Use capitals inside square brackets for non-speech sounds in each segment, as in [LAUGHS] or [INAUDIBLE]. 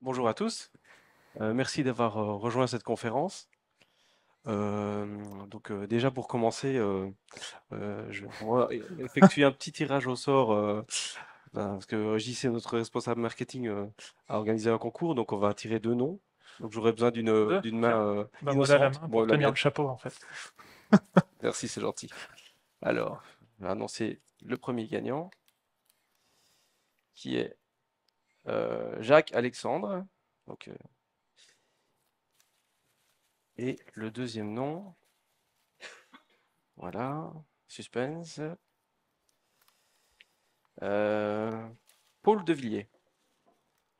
Bonjour à tous. Euh, merci d'avoir euh, rejoint cette conférence. Euh, donc déjà pour commencer, je vais effectuer un petit tirage au sort ben, parce que JC, notre responsable marketing, a organisé un concours, donc on va tirer deux noms. Donc j'aurais besoin d'une d'une main, bah, La main chapeau en fait. [LAUGHS] merci, c'est gentil. Alors, on va annoncer le premier gagnant qui est euh, Jacques Alexandre. Euh, et le deuxième nom, voilà, suspense, euh, Paul Devilliers.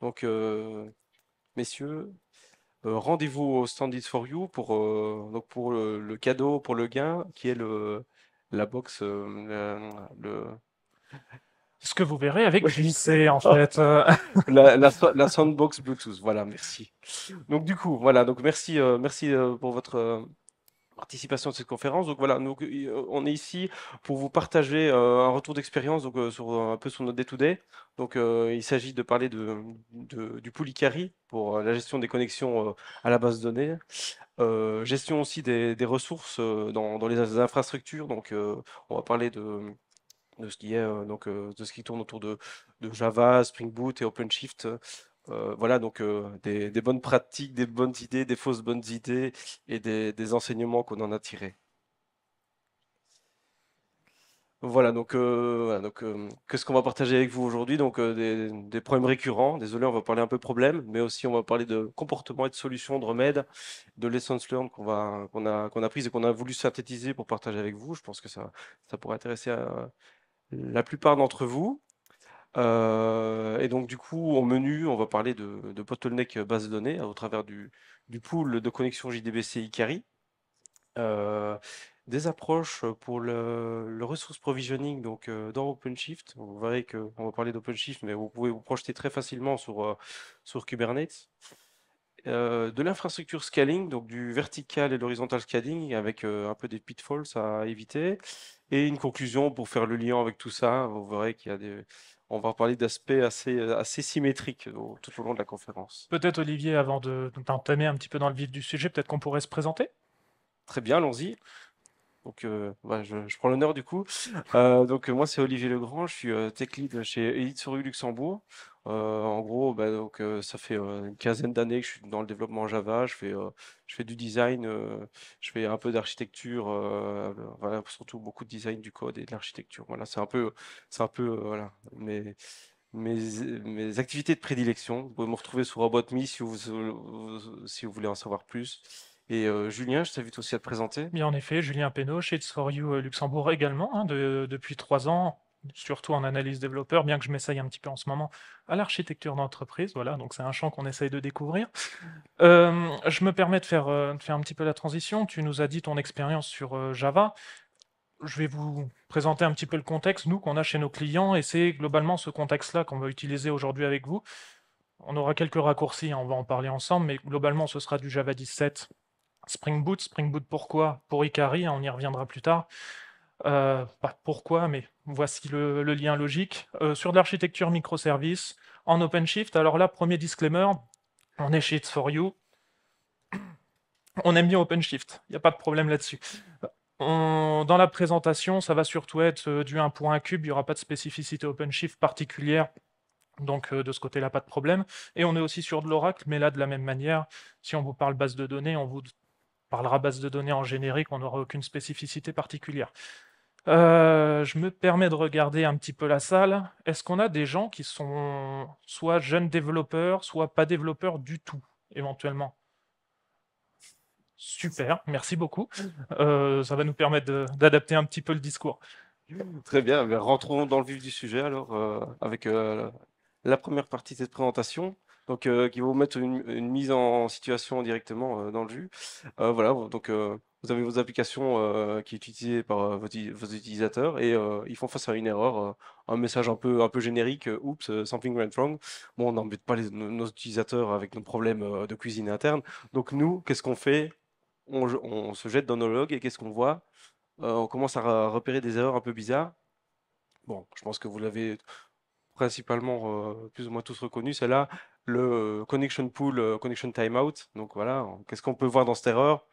Donc, messieurs, rendez-vous au Stand It for You pour, donc pour le, cadeau, pour le gain, qui est le, la box, le, ce que vous verrez avec oui. en fait. [LAUGHS] la, la, la, Bluetooth, voilà, merci. Donc du coup, voilà, donc merci, euh, merci euh, pour votre euh, participation à cette conférence. Donc voilà, nous on est ici pour vous partager un retour d'expérience donc sur un peu sur notre day-to-day. Donc il s'agit de parler de, du Poulicari pour la gestion des connexions à la base de données. gestion aussi des, des ressources dans, dans, les infrastructures. Donc on va parler de de ce qui est euh, donc euh, de ce qui tourne autour de, Java, Spring Boot et OpenShift. Euh, voilà, donc des, bonnes pratiques, des bonnes idées, des fausses bonnes idées et des, enseignements qu'on en a tirés. Voilà, donc, donc qu'est-ce qu'on va partager avec vous aujourd'hui Donc des, problèmes récurrents, désolé, on va parler un peu de problèmes, mais aussi on va parler de comportements et de solutions, de remèdes, de lessons learned qu'on a, qu'on a prises et qu'on a voulu synthétiser pour partager avec vous. Je pense que ça, ça pourrait intéresser à, la plupart d'entre vous. Euh, et donc, du coup, au menu, on va parler de, de bottleneck euh, base de données hein, au travers du, pool de connexion JDBC Icari. Euh, des approches pour le, le resource provisioning donc dans OpenShift. Vous verrez qu'on va parler d'OpenShift, mais vous pouvez vous projeter très facilement sur, sur Kubernetes. de l'infrastructure scaling, donc du vertical et l'horizontal scaling avec un peu des pitfalls à éviter. Et une conclusion pour faire le lien avec tout ça, vous verrez qu'il y a des... On va parler d'aspects assez, assez symétriques tout au long de la conférence. Peut-être Olivier, avant de d'entamer un petit peu dans le vif du sujet, peut-être qu'on pourrait se présenter Très bien, allons-y. Donc, euh, bah, je, prends l'honneur du coup. Euh, donc, moi, c'est Olivier Legrand, je suis euh, tech lead chez Elite Luxembourg. Euh, en gros, bah, donc, euh, ça fait, euh, une quinzaine d'années que je suis dans le développement Java. Je fais, je fais du design, je fais un peu d'architecture, voilà, surtout beaucoup de design du code et de l'architecture. Voilà, c'est un peu c'est un peu, voilà, mes activités de prédilection. Vous pouvez me retrouver sur Robot.me si vous si vous voulez en savoir plus et Julien, je t'invite aussi à te présenter. mais en effet, Julien Pénot, chez It's Luxembourg également, hein, depuis trois ans surtout en analyse développeur, bien que je m'essaye un petit peu en ce moment à l'architecture d'entreprise. Voilà, donc c'est un champ qu'on essaye de découvrir. Mm. Euh, je me permets de faire, euh, faire un petit peu la transition. Tu nous as dit ton expérience sur euh, Java. Je vais vous présenter un petit peu le contexte, nous, qu'on a chez nos clients, et c'est globalement ce contexte-là qu'on va utiliser aujourd'hui avec vous. On aura quelques raccourcis, hein, on va en parler ensemble, mais globalement, ce sera du Java 17, Spring Boot. Spring Boot pourquoi Pour Ikari, hein, on y reviendra plus tard. Euh, pas pourquoi, mais voici le, lien logique. Euh, sur de l'architecture microservice, en OpenShift, alors là, premier disclaimer, on est chez for You. On aime bien OpenShift, il n'y a pas de problème là-dessus. dans la présentation, ça va surtout être euh, du 1 cube, il n'y aura pas de spécificité OpenShift particulière, donc de ce côté-là, pas de problème. Et on est aussi sur de l'Oracle, mais là, de la même manière, si on vous parle base de données, on vous parlera base de données en générique, on n'aura aucune spécificité particulière. Euh, je me permets de regarder un petit peu la salle. Est-ce qu'on a des gens qui sont soit jeunes développeurs, soit pas développeurs du tout, éventuellement Super, merci beaucoup. Euh, ça va nous permettre d'adapter un petit peu le discours. Très bien, ben, rentrons dans le vif du sujet alors euh, avec la première partie de cette présentation. Donc, qui va vous mettre une, mise en situation directement dans le jus. voilà, donc vous avez vos applications euh, qui est utilisées par euh, vos, utilisateurs et euh, ils font face à une erreur, un message un peu, un peu générique, oups, something went wrong. Bon, on n'embête pas nos utilisateurs avec nos problèmes de cuisine interne. Donc nous, qu'est-ce qu'on fait on, on, se jette dans nos logs et qu'est-ce qu'on voit On commence à repérer des erreurs un peu bizarres. Bon, je pense que vous l'avez principalement plus ou moins tous reconnu, celle-là, le connection pool, connection timeout. Donc voilà, qu'est-ce qu'on peut voir dans cette erreur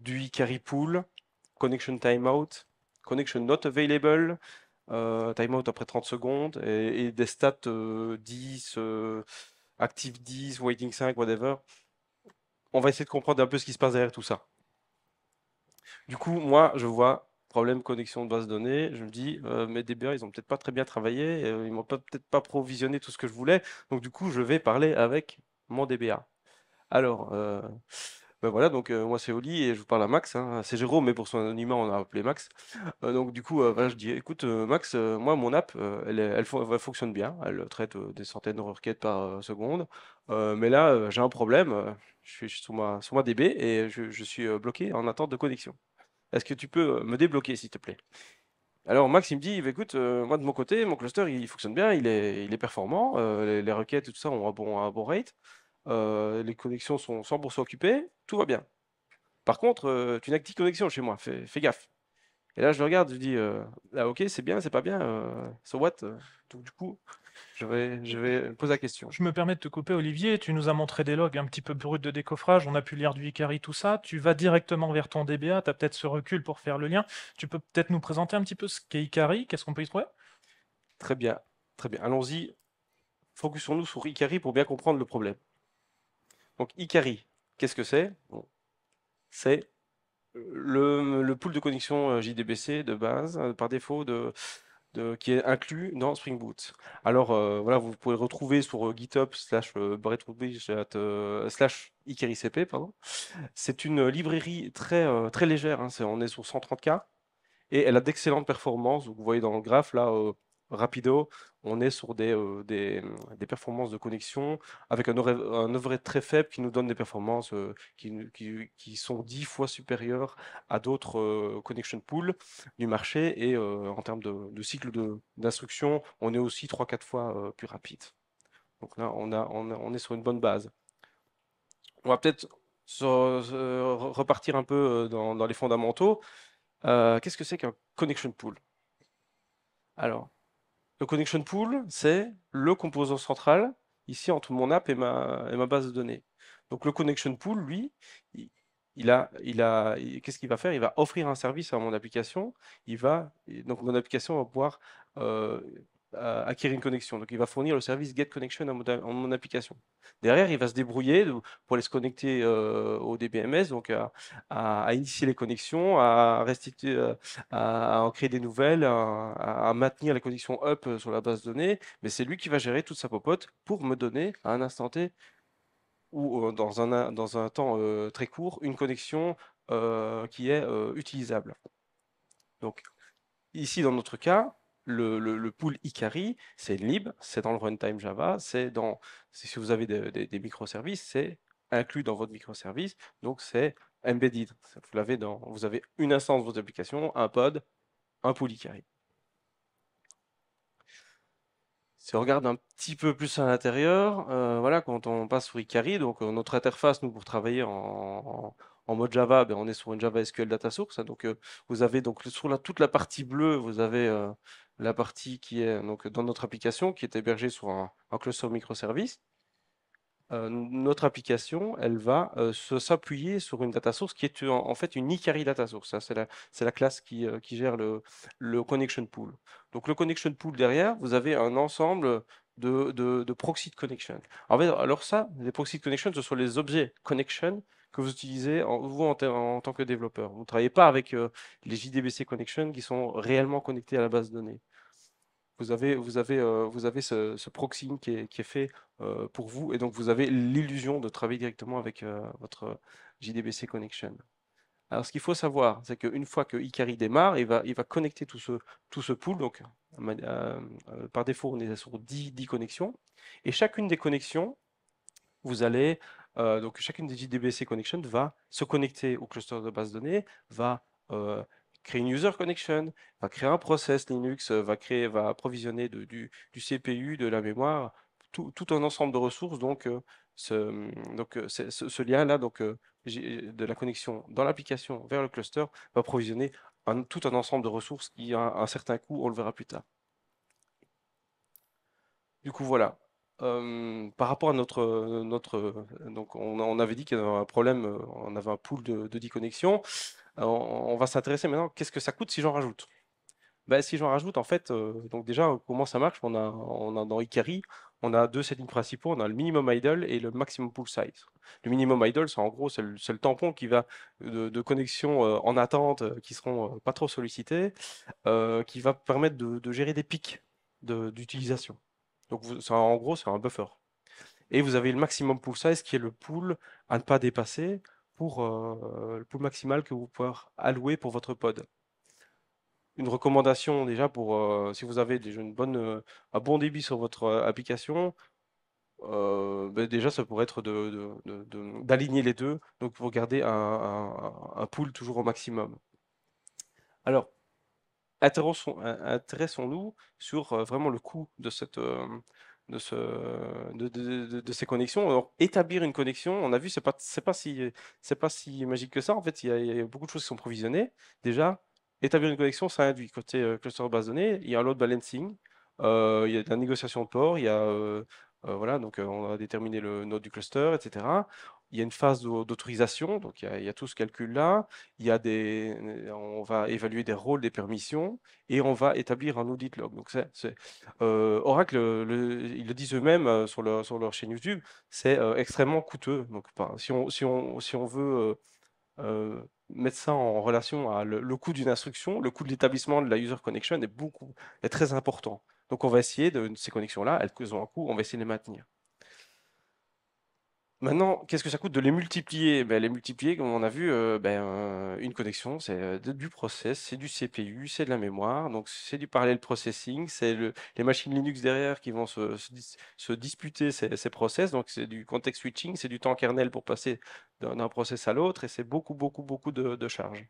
du e-carry Pool, Connection Timeout, Connection Not Available, euh, Timeout après 30 secondes, et, des stats 10, euh, euh, Active 10, Waiting 5, whatever. On va essayer de comprendre un peu ce qui se passe derrière tout ça. Du coup, moi, je vois problème connexion de base de données. Je me dis, mes DBA, ils ont peut-être pas très bien travaillé, ils m'ont peut-être pas provisionné tout ce que je voulais. Donc, du coup, je vais parler avec mon DBA. Alors, ben, voilà, donc moi c'est Oli et je vous parle à Max. Hein. C'est Jérôme, mais pour son anonymat, on a appelé Max. donc du coup, euh, ben, je dis écoute, Max, moi mon app, elle, fonctionne bien. Elle traite des centaines de requêtes par seconde. mais là, j'ai un problème. je suis sur ma, DB et je, suis bloqué en attente de connexion. Est-ce que tu peux me débloquer, s'il te plaît alors Max, il me dit, bah, écoute, moi de mon côté, mon cluster, il fonctionne bien, il est, il est performant, les, requêtes et tout ça ont un bon rate. Euh, les connexions sont 100% occupées, tout va bien. Par contre, euh, tu n'as que 10 connexions chez moi, fais, gaffe. Et là, je le regarde, je dis, euh, ah, ok, c'est bien, c'est pas bien, so what Donc, du coup, je vais, je vais poser la question. Je me permets de te couper, Olivier. Tu nous as montré des logs un petit peu bruts de décoffrage. On a pu lire du Icari, tout ça. Tu vas directement vers ton DBA. Tu as peut-être ce recul pour faire le lien. Tu peux peut-être nous présenter un petit peu ce qu'est Icari, Qu'est-ce qu'on peut y trouver Très bien. Très bien. Allons-y. Focusons-nous sur Icari pour bien comprendre le problème. Donc Ikari, qu'est-ce que c'est C'est le, pool de connexion euh, JDBC de base, euh, par défaut, qui est inclus dans Spring Boot. Alors euh, voilà, vous pouvez retrouver sur GitHub slash slash pardon C'est une librairie très, très légère, hein, on est sur 130K, et elle a d'excellentes performances. Vous voyez dans le graphe là, rapido, on est sur des, euh, mmh, des, performances de connexion avec un, un overhead très faible qui nous donne des performances euh, qui, sont dix fois supérieures à d'autres euh, connection pools du marché. Et en termes de, cycle d'instruction, on est aussi 3-4 fois plus rapide. Donc là, on, a, on, est sur une bonne base. On va peut-être repartir un peu dans les fondamentaux. Qu'est-ce que c'est qu'un connection pool Alors, le connection pool, c'est le composant central, ici, entre mon app et ma, base de données. Donc le connection pool, lui, il, a, il a, qu'est-ce qu'il va faire Il va offrir un service à mon application. Il va, donc mon application va pouvoir euh, acquérir une connexion. Donc, il va fournir le service get connection à mon, application. Derrière, il va se débrouiller pour aller se connecter euh, au DBMS, donc à, initier les connexions, euh, à à, en créer des nouvelles, à, maintenir la connexion up euh, sur la base de données. Mais c'est lui qui va gérer toute sa popote pour me donner à un instant T ou dans un, dans un temps très court une connexion qui est utilisable. Donc, ici, dans notre cas, le, pool Ikari, c'est libre, c'est dans le runtime Java, c'est dans, si vous avez des, microservices, c'est inclus dans votre microservice, donc c'est embedded. Vous, l'avez dans, vous avez une instance de votre application, un pod, un pool Ikari. Si on regarde un petit peu plus à l'intérieur, euh, voilà, quand on passe sur Ikari, donc euh, notre interface, nous, pour travailler en, mode Java, ben, on est sur une Java SQL Data Source. Hein, donc, euh, vous avez donc sur la, toute la partie bleue, vous avez la partie qui est euh, dans notre application, qui est hébergée sur un, cluster microservice. Euh, notre application, elle va euh, se s'appuyer sur une data source qui est en, fait une Icari data source. c'est la, classe qui, gère le, connection pool. Donc le connection pool derrière, vous avez un ensemble de, de, de proxy de connection. Alors, alors ça, les proxy de connection, ce sont les objets connection vous utilisez en, vous en, tant que développeur. Vous ne travaillez pas avec euh, les JDBC Connection qui sont réellement connectés à la base de données. Vous avez, vous avez, euh, vous avez ce, proxy proxying qui est, fait euh, pour vous et donc vous avez l'illusion de travailler directement avec votre JDBC Connection. Alors ce qu'il faut savoir, c'est qu'une fois que Ikari démarre, il va, il va connecter tout ce, tout ce pool. Donc par défaut, on est sur 10, 10 connexions. Et chacune des connexions, vous allez euh, donc, chacune des DBC Connection va se connecter au cluster de base de données, va euh, créer une user connection, va créer un process Linux, euh, va créer, va provisionner du, CPU, de la mémoire, tout, un ensemble de ressources. Donc, ce, lien-là, donc de la connexion dans l'application vers le cluster, va provisionner tout un ensemble de ressources qui a un, un certain coût, on le verra plus tard. Du coup, voilà, par rapport à notre, notre donc on, avait dit qu'il y avait un problème, on avait un pool de, 10 connexions. on, va s'intéresser maintenant, qu'est-ce que ça coûte si j'en rajoute ben, Si j'en rajoute, en fait, donc déjà, comment ça marche on a, on a dans Ikari, on a deux settings principaux, on a le minimum idle et le maximum pool size. Le minimum idle, c'est en gros, c'est le, tampon qui va de, de connexions en attente qui seront pas trop sollicitées, qui va permettre de gérer des pics d'utilisation. Donc vous, en gros, c'est un buffer. Et vous avez le maximum pool size qui est le pool à ne pas dépasser pour euh, le pool maximal que vous pouvez allouer pour votre pod. Une recommandation déjà pour euh, si vous avez déjà une bonne, euh, un bon débit sur votre application, ben déjà ça pourrait être d'aligner les deux, donc pour garder un, un pool toujours au maximum. Alors, intéressons-nous sur euh, vraiment le coût de cette... Euh, de, ce, de, de, de, ces connexions. Alors, établir une connexion, on a vu, c'est pas, c'est pas si, c'est pas si magique que ça. En fait, il y, a, beaucoup de choses qui sont provisionnées. Déjà, établir une connexion, ça induit côté euh, cluster de base Il y a un load balancing, il y a la négociation de port, il y a voilà, donc on a déterminé le node du cluster, etc il y a une phase d'autorisation, donc il y, a, tout ce calcul-là, il y a des, euh, on va évaluer des rôles, des permissions, et on va établir un audit log. Donc euh, Oracle, ils le disent eux-mêmes euh, sur, leur, sur leur chaîne YouTube, c'est extrêmement coûteux. Donc si, on, si, on, si on veut mettre ça en relation à le, coût d'une instruction, le coût de l'établissement de la user connection est, beaucoup, est très important. Donc on va essayer de ces connexions-là, elles ont un coût, on va essayer de les maintenir. Maintenant, qu'est-ce que ça coûte de les multiplier ben, Les multiplier, comme on a vu, euh, ben, euh, une connexion, c'est euh, du process, c'est du CPU, c'est de la mémoire, donc c'est du parallel processing, c'est les machines Linux derrière qui vont se, disputer ces, process, donc c'est du context switching, c'est du temps kernel pour passer d'un, process à l'autre, et c'est beaucoup, beaucoup, beaucoup de, de charges.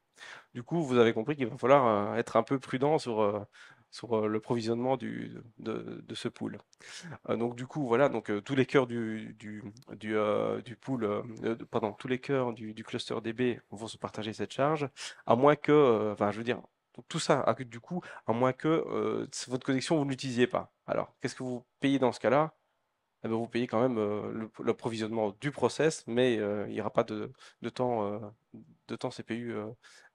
Du coup, vous avez compris qu'il va falloir être un peu prudent sur sur le provisionnement de, ce pool. donc du coup, voilà, donc tous les cœurs du, du, pool, tous les cœurs du, cluster DB vont se partager cette charge, à moins que, enfin, je veux dire, tout ça, du coup, à moins que votre connexion vous l'utilisiez pas. Alors, qu'est-ce que vous payez dans ce cas-là eh ben, vous payez quand même l'approvisionnement du process, mais il n'y aura pas de, de temps, de temps CPU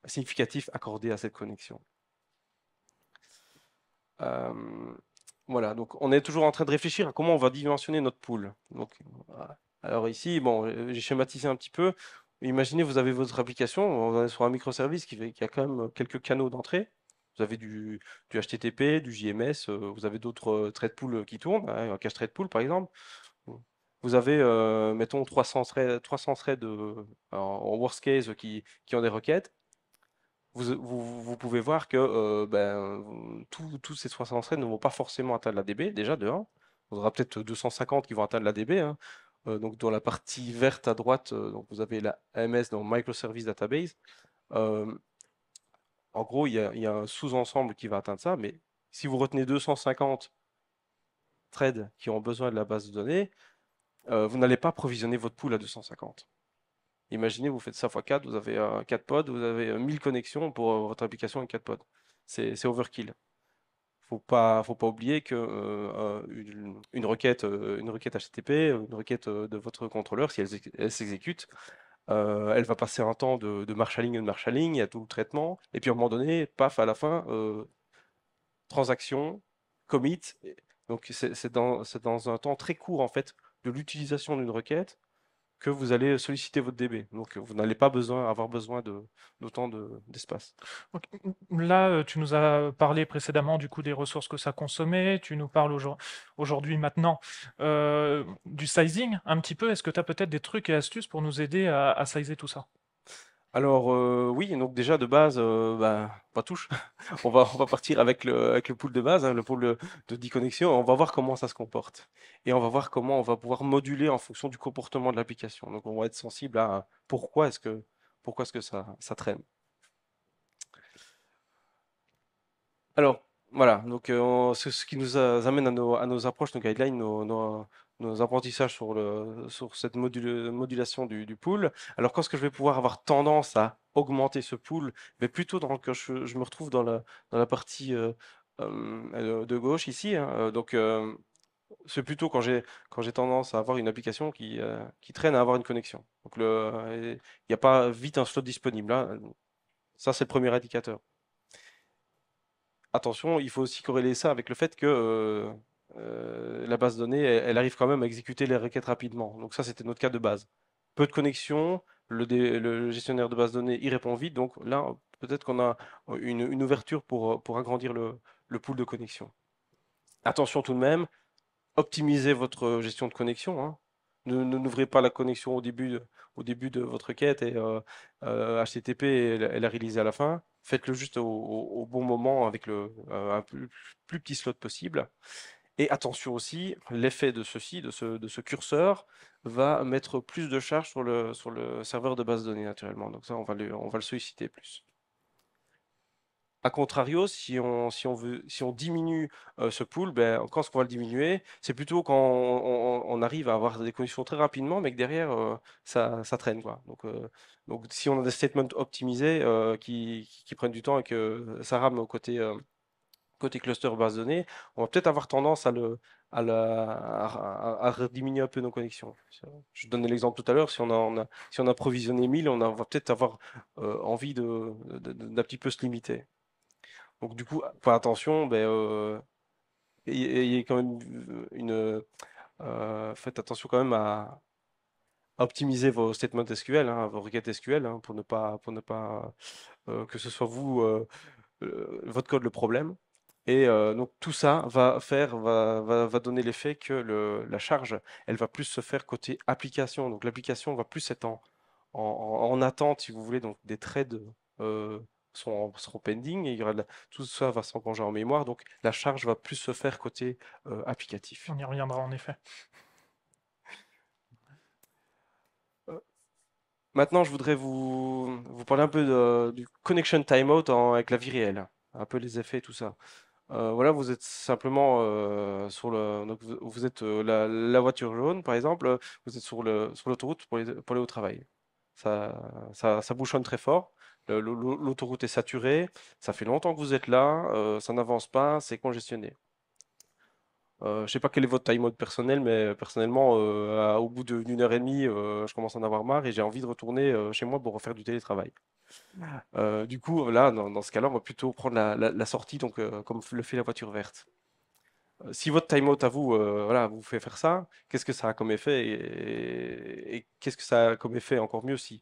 significatif accordé à cette connexion. Euh, voilà, donc on est toujours en train de réfléchir à comment on va dimensionner notre pool. Donc, euh, alors ici, bon, euh, j'ai schématisé un petit peu. Imaginez, vous avez votre application, on est sur un microservice qui, a quand même quelques canaux d'entrée. Vous avez du, HTTP, du JMS, vous avez d'autres thread pools qui tournent, hein, un cache thread pool par exemple. Vous avez, mettons, 300 threads, 300 threads en worst case qui ont des requêtes vous, pouvez voir que euh, ben, tous ces 60 threads ne vont pas forcément atteindre la DB, déjà de 1. On aura peut-être 250 qui vont atteindre la DB. Hein. Euh, donc dans la partie verte à droite, euh, donc vous avez la MS dans Microservice Database. en gros, il y, a, y a un sous-ensemble qui va atteindre ça, mais si vous retenez 250 threads qui ont besoin de la base de données, vous n'allez pas provisionner votre pool à 250. Imaginez, vous faites ça x 4, vous avez 4 euh, pods, vous avez 1000 euh, connexions pour euh, votre application avec 4 pods. C'est overkill. Faut pas, faut pas oublier que une, requête, une requête HTTP, une requête de votre contrôleur, si elle, s'exécute, elle va passer un temps de, de marshalling et de marshalling, il y a tout le traitement, et puis à un moment donné, paf, à la fin, transaction, commit. Donc c'est dans, dans un temps très court en fait de l'utilisation d'une requête que vous allez solliciter votre DB. Donc, vous n'allez pas avoir besoin d'autant de, d'espace. Là, euh, tu nous as parlé précédemment du coût des ressources que ça consommait. Tu nous parles aujourd'hui, maintenant, euh, du sizing un petit peu. Est-ce que tu as peut-être des trucs et astuces pour nous aider à, à tout ça alors euh, oui, donc déjà de base, euh, bah, pas touche. [LAUGHS] on va on va partir avec le avec pool de base, hein, le pool de 10 connexions. On va voir comment ça se comporte et on va voir comment on va pouvoir moduler en fonction du comportement de l'application. Donc on va être sensible à pourquoi est-ce que pourquoi est-ce que ça traîne. Alors voilà, donc euh, ce, qui nous amène à nos, approches, nos guidelines, nos, nos apprentissages sur, le, sur cette module, modulation du, pool. Alors quand est-ce que je vais pouvoir avoir tendance à augmenter ce pool Mais plutôt dans, que je, me retrouve dans la, partie euh, euh, de gauche ici. Hein, euh, donc c'est plutôt quand j'ai quand j'ai tendance à avoir une application qui, traîne à avoir une connexion. Donc il n'y a pas vite un slot disponible. Hein. Ça c'est le premier indicateur attention, il faut aussi corréler ça avec le fait que euh, la base donnée, elle, elle, arrive quand même à exécuter les requêtes rapidement. Donc ça, c'était notre cas de base. Peu de connexion, le, gestionnaire de base donnée y répond vite. Donc là, peut-être qu'on a une, ouverture pour, agrandir le, pool de connexion. Attention tout de même, optimisez votre gestion de connexion. Hein. Ne n'ouvrez pas la connexion au début, de, au début de votre requête et HTTP euh, euh, elle la, réalisée à la fin. Faites-le juste au, bon moment avec le plus, petit slot possible. Et attention aussi, l'effet de ceci, de ce, curseur, va mettre plus de charge sur le, serveur de base de données naturellement. Donc ça, on va le, on va le solliciter plus. A contrario, si on, diminue euh, ce pool, quand ben, est-ce qu'on va le diminuer C'est plutôt quand on, arrive à avoir des conditions très rapidement, mais que derrière, euh, ça, traîne. Quoi. Euh, donc, si on a des statements optimisés qui, prennent du temps et que ça rame côté, côté cluster base données, on va peut-être avoir tendance à, le, à, à, rediminuer un peu nos connexions. Je donnais l'exemple tout à l'heure, si on a, si on a provisionné 1000, on, va peut-être avoir euh, envie d'un de, de, petit peu se limiter. Donc du coup, attention, ben, euh, quand même une, euh, faites attention quand même à, optimiser vos statements SQL, hein, vos requêtes SQL, hein, pour ne pas, pour ne pas que ce soit vous, votre code le problème. Et euh, donc tout ça va faire, va, va, donner l'effet que la charge, elle va plus se faire côté application. Donc l'application va plus être en, attente, si vous voulez. Donc des trades euh, sont, seront pending et tout ça va s'engager en mémoire. Donc la charge va plus se faire côté euh, applicatif. On y reviendra en effet. Maintenant, je voudrais vous, vous parler un peu du connection timeout avec la vie réelle, un peu les effets et tout ça. Euh, voilà, vous êtes simplement, euh, sur le vous êtes, euh, la voiture jaune, par exemple, vous êtes sur l'autoroute pour aller au travail. Ça bouchonne très fort, l'autoroute est saturée, ça fait longtemps que vous êtes là, ça n'avance pas, c'est congestionné. Je je sais pas quel est votre time mode personnel, mais personnellement, au bout d'une heure et demie, je commence à en avoir marre et j'ai envie de retourner, chez moi pour refaire du télétravail. Ah. Euh, du coup, là, dans, ce cas-là, on va plutôt prendre la, sortie, donc euh, comme le fait la voiture verte. Euh, si votre timeout à vous, voilà, vous fait faire ça, qu'est-ce que ça a comme effet Et, qu'est-ce que ça a comme effet encore mieux si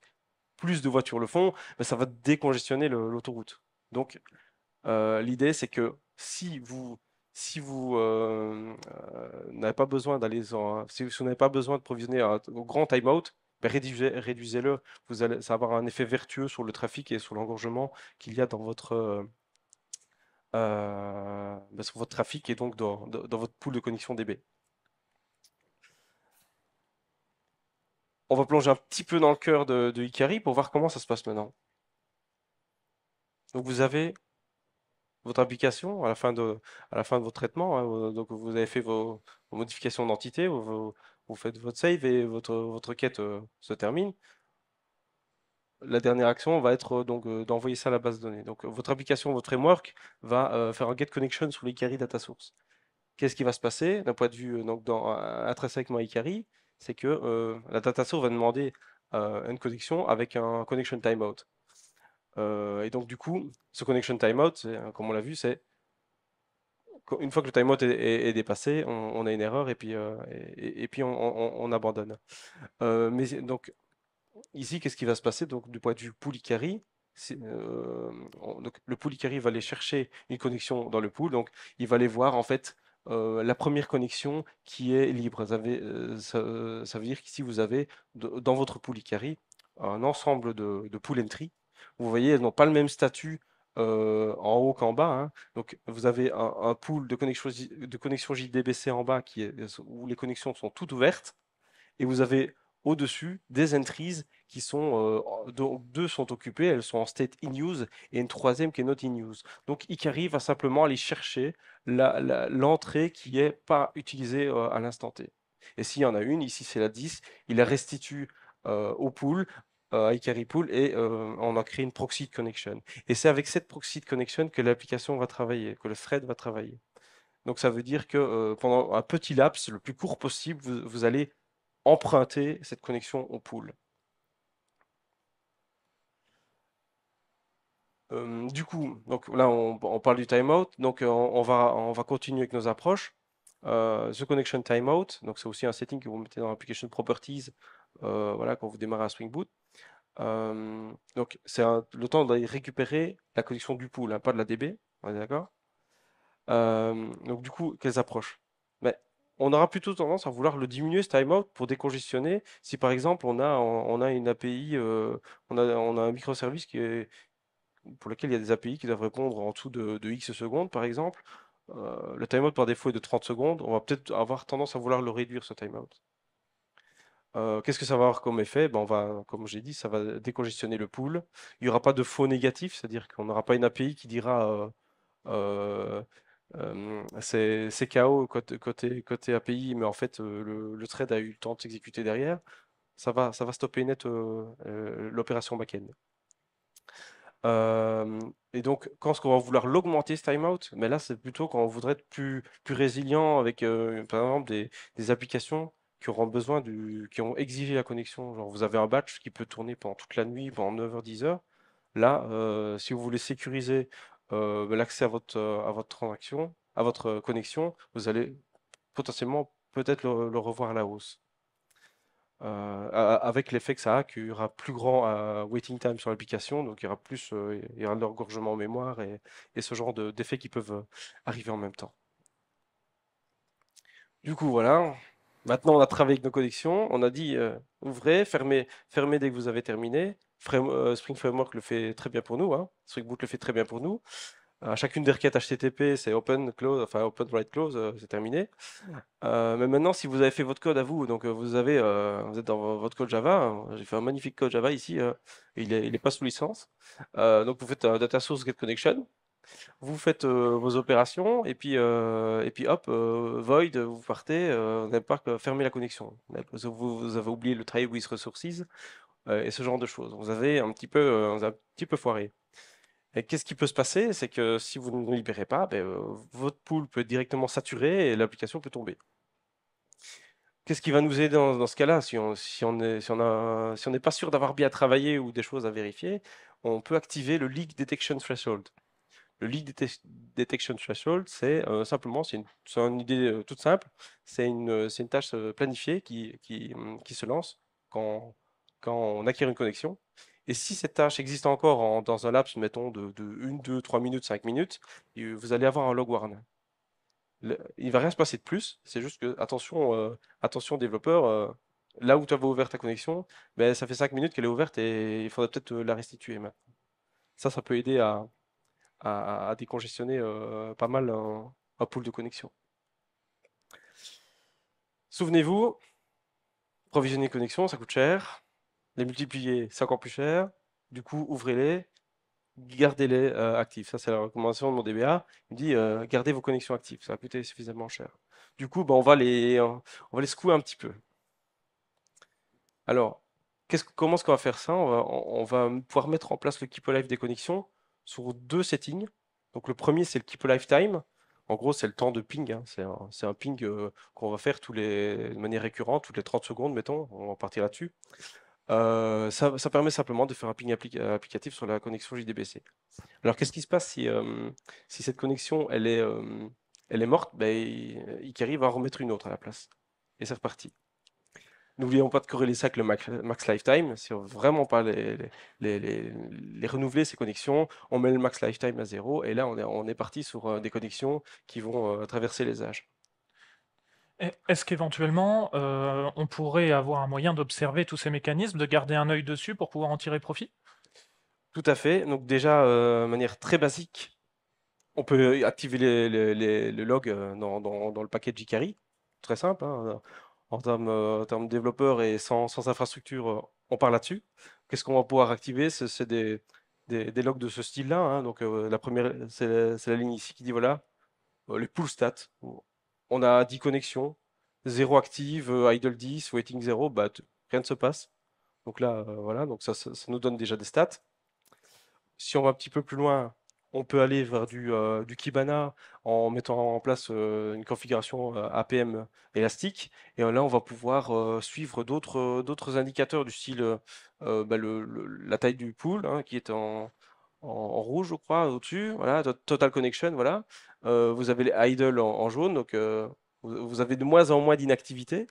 plus de voitures le font, ben, ça va décongestionner l'autoroute. Donc, l'idée, c'est que si vous si vous n'avez pas besoin d'aller, si, vous n'avez pas besoin de provisionner un, grand timeout bah, réduisez-le. vous allez, ça va avoir un effet vertueux sur le trafic et sur l'engorgement qu'il y a dans votre, euh, euh, bah, votre trafic et donc dans, votre pool de connexion DB. On va plonger un petit peu dans le cœur de, de Ikari pour voir comment ça se passe maintenant. Donc vous avez votre application à la fin de, à la fin de votre traitement. Hein, donc vous avez fait vos, modifications d'entité, vos, vous faites votre save et votre, votre quête euh, se termine. La dernière action va être euh, donc euh, d'envoyer ça à la base de données. Donc votre application, votre framework va faire un get connection sur l'Ikari data source. Qu'est-ce qui va se passer d'un point de vue donc dans intrinsèquement Ikari, c'est que la data source va demander une connexion avec un connection timeout. et donc du coup, ce connection timeout, comme on l'a vu, c'est une fois que le timeout est, est, dépassé, on, a une erreur et puis, euh, et, puis on, abandonne. Euh, mais donc, ici, qu'est-ce qui va se passer donc, du point de vue pool euh, donc, le pool carry va aller chercher une connexion dans le pool, donc il va aller voir en fait la première connexion qui est libre. Ça veut, ça, veut dire qu'ici, vous avez dans votre pool Icari un ensemble de, de pool entry. Vous voyez, elles n'ont pas le même statut euh, en haut qu'en bas. Hein. Donc vous avez un, pool de connexions de JDBC en bas qui est, où les connexions sont toutes ouvertes. Et vous avez au-dessus des entries qui sont, euh, dont deux sont occupées, elles sont en state in use et une troisième qui est not in use. Donc Ikari va simplement aller chercher l'entrée qui n'est pas utilisée euh, à l'instant T. Et s'il y en a une, ici c'est la 10, il la restitue au pool euh, pool et euh, on a créé une proxy de connection. Et c'est avec cette proxy de connection que l'application va travailler, que le thread va travailler. Donc ça veut dire que euh, pendant un petit laps, le plus court possible, vous, allez emprunter cette connexion au pool. Euh, du coup, donc là on, parle du timeout, donc on, va, on va continuer avec nos approches. the connection timeout, donc c'est aussi un setting que vous mettez dans l'application properties, voilà quand vous démarrez un swing Boot donc, c'est le temps d'aller récupérer la connexion du pool, pas de la DB. On est d'accord Donc, du coup, quelles approches Mais ben, On aura plutôt tendance à vouloir le diminuer, ce timeout, pour décongestionner. Si, par exemple, on a, on, a une API, on, a, on a un microservice qui est, pour lequel il y a des API qui doivent répondre en dessous de, de X secondes, par exemple, le timeout par défaut est de 30 secondes. On va peut-être avoir tendance à vouloir le réduire, ce timeout. Qu'est-ce que ça va avoir comme effet ben, on va, Comme j'ai dit, ça va décongestionner le pool. Il n'y aura pas de faux négatif, c'est-à-dire qu'on n'aura pas une API qui dira c'est KO côté, côté, côté, API, mais en fait le, le, trade a eu le temps de s'exécuter derrière. Ça va, ça va stopper net l'opération back-end. et donc, quand ce qu'on va vouloir l'augmenter ce timeout, mais ben là, c'est plutôt quand on voudrait être plus, plus résilient avec, par exemple, des, des, applications qui auront besoin qui ont exigé la connexion. Genre, vous avez un batch qui peut tourner pendant toute la nuit, pendant 9h, 10h. Là, euh, si vous voulez sécuriser euh, l'accès à votre, euh, à votre transaction, à votre connexion, vous allez potentiellement peut-être le, revoir à la hausse. avec l'effet que ça a, qu'il y aura plus grand waiting time sur l'application, donc il y aura plus il y aura de l'engorgement en mémoire et, ce genre d'effets qui peuvent arriver en même temps. Du coup, voilà, Maintenant, on a travaillé avec nos connexions, On a dit euh, ouvrez, fermez, fermez dès que vous avez terminé. Euh, Spring Framework le fait très bien pour nous. Hein. Boot le fait très bien pour nous. Euh, chacune des requêtes HTTP, c'est open, close, enfin open, write, close, c'est terminé. mais maintenant, si vous avez fait votre code à vous, donc vous avez, vous êtes dans votre code Java. Hein. J'ai fait un magnifique code Java ici. il n'est pas sous licence. donc vous faites un data source get connection vous faites euh, vos opérations, et puis, euh, et puis hop, euh, void, vous partez, on n'avez pas fermé la connexion. Vous, avez oublié le try with resources, et ce genre de choses. Vous avez un petit peu, un petit peu foiré. Et qu'est-ce qui peut se passer C'est que si vous ne libérez pas, ben, votre pool peut être directement saturé et l'application peut tomber. Qu'est-ce qui va nous aider dans, ce cas-là si on, si n'est pas sûr d'avoir bien travaillé ou des choses à vérifier, on peut activer le leak detection threshold. Le leak detection threshold, c'est euh, simplement, c'est une, idée euh, toute simple, c'est une, euh, une, tâche planifiée hum, qui, se lance quand, quand, on acquiert une connexion. Et si cette tâche existe encore dans un laps, mettons, de, 1, 2, 3 minutes, 5 minutes, vous allez avoir un log warn. il ne va rien se passer de plus, c'est juste que, attention, attention développeur, là où tu avais ouvert ta connexion, ben, ça fait 5 minutes qu'elle est ouverte et il faudrait peut-être la restituer maintenant. Ça, ça peut aider à, à, décongestionner euh, pas mal un, pool de connexion. Souvenez-vous, provisionner les connexions, ça coûte cher. Les multiplier, c'est encore plus cher. Du coup, ouvrez-les, gardez-les euh, actifs. Ça, c'est la recommandation de mon DBA. Il me dit, euh, gardez vos connexions actives. Ça va coûter suffisamment cher. Du coup, bah, on, va les, on va les secouer un petit peu. Alors, comment est-ce qu'on va faire ça on va, on va, pouvoir mettre en place le Keep Alive des connexions sur deux settings. Donc le premier, c'est le keep lifetime. En gros, c'est le temps de ping. Hein. C'est un, ping euh, qu'on va faire tous les, de manière récurrente, toutes les 30 secondes, mettons. On va partir là-dessus. Euh, ça, permet simplement de faire un ping applicatif sur la connexion JDBC. Alors, qu'est-ce qui se passe si, euh, cette connexion elle est, morte ben, Ikari va en remettre une autre à la place. Et c'est reparti. N'oublions pas de corréler ça avec le max, lifetime. Si on vraiment pas les, renouveler, ces connexions, on met le max lifetime à zéro. Et là, on est, parti sur euh, des connexions qui vont euh, traverser les âges. Est-ce qu'éventuellement, euh, on pourrait avoir un moyen d'observer tous ces mécanismes, de garder un œil dessus pour pouvoir en tirer profit Tout à fait. Donc déjà, de manière très basique, on peut activer les, le log dans, le paquet de Très simple. Hein en termes, euh, en développeurs et sans, infrastructure, euh, on part là-dessus. Qu'est-ce qu'on va pouvoir activer C'est des, des, logs de ce style-là. Hein. Donc euh, la première, c'est la, ligne ici qui dit voilà, les pool stats. On a 10 connexions, 0 active, idle 10, waiting 0, bah, rien ne se passe. Donc là, voilà, donc ça, nous donne déjà des stats. Si on va un petit peu plus loin, on peut aller vers euh, du, Kibana en mettant en place euh, une configuration euh, APM élastique. Et là, on va pouvoir suivre d'autres indicateurs du style bah, la taille du pool hein, qui est en, rouge, je crois, au-dessus. Voilà, total connection, voilà. vous avez les idle en, jaune, donc vous avez de moins en moins d'inactivité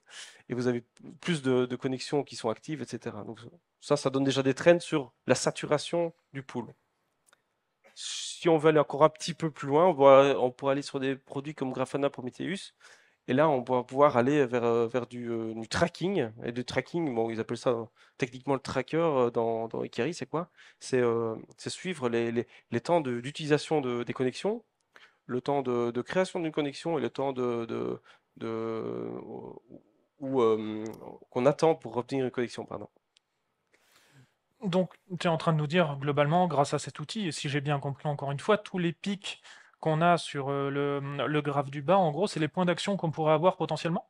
et vous avez plus de, connexions qui sont actives, etc. Donc ça, ça donne déjà des trends sur la saturation du pool si on veut aller encore un petit peu plus loin, on, pourra pourrait aller sur des produits comme Grafana Prometheus. Et là, on va pouvoir aller vers, euh, vers euh, du, tracking. Et du tracking, bon, ils appellent ça techniquement le tracker euh, dans, dans c'est quoi C'est suivre les, temps d'utilisation de, des connexions, le temps de, création d'une connexion et le temps qu'on attend pour obtenir une connexion. Pardon donc, tu es en train de nous dire, globalement, grâce à cet outil, si j'ai bien compris encore une fois, tous les pics qu'on a sur euh, le, graphe du bas, en gros, c'est les points d'action qu'on pourrait avoir potentiellement